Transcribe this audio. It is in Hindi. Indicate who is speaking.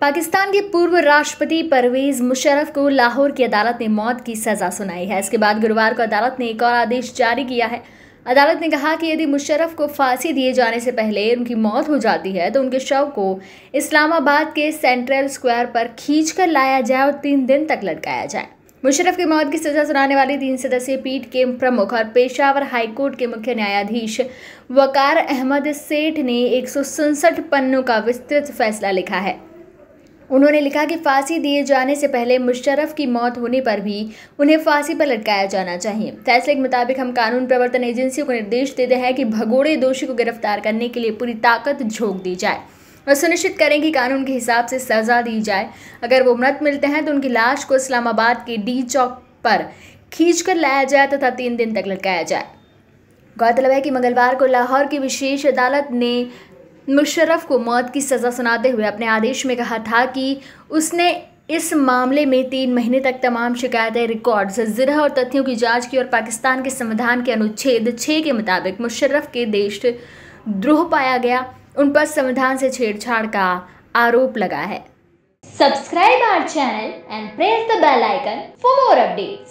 Speaker 1: पाकिस्तान के पूर्व राष्ट्रपति परवेज मुशर्रफ को लाहौर की अदालत ने मौत की सज़ा सुनाई है इसके बाद गुरुवार को अदालत ने एक और आदेश जारी किया है अदालत ने कहा कि यदि मुशर्रफ को फांसी दिए जाने से पहले उनकी मौत हो जाती है तो उनके शव को इस्लामाबाद के सेंट्रल स्क्वायर पर खींच कर लाया जाए और तीन दिन तक लटकाया जाए मुशर्रफ की मौत की सजा सुनाने वाली तीन सदस्यीय पीठ के प्रमुख और पेशावर हाईकोर्ट के मुख्य न्यायाधीश वकार अहमद सेठ ने एक पन्नों का विस्तृत फैसला लिखा है उन्होंने लिखा कि फांसी दिए जाने से पहले मुशरफ की मौत होने पर भी उन्हें फांसी पर लटकाया जाना चाहिए फैसले के मुताबिक हम कानून प्रवर्तन एजेंसियों को निर्देश देते हैं कि भगोड़े दोषी को गिरफ्तार करने के लिए पूरी ताकत झोंक दी जाए और सुनिश्चित करें कि कानून के हिसाब से सज़ा दी जाए अगर वो मृत मिलते हैं तो उनकी लाश को इस्लामाबाद के डी चौक पर खींच लाया जाए तथा तीन दिन तक लटकाया जाए गौरतलब है कि मंगलवार को लाहौर की विशेष अदालत ने मुशर्रफ को मौत की सज़ा सुनाते हुए अपने आदेश में कहा था कि उसने इस मामले में तीन महीने तक तमाम शिकायतें रिकॉर्ड्स जिरह और तथ्यों की जांच की और पाकिस्तान के संविधान के अनुच्छेद छः के मुताबिक मुशर्रफ के देश द्रोह पाया गया उन पर संविधान से छेड़छाड़ का आरोप लगा है subscribe our channel and press the bell icon for more updates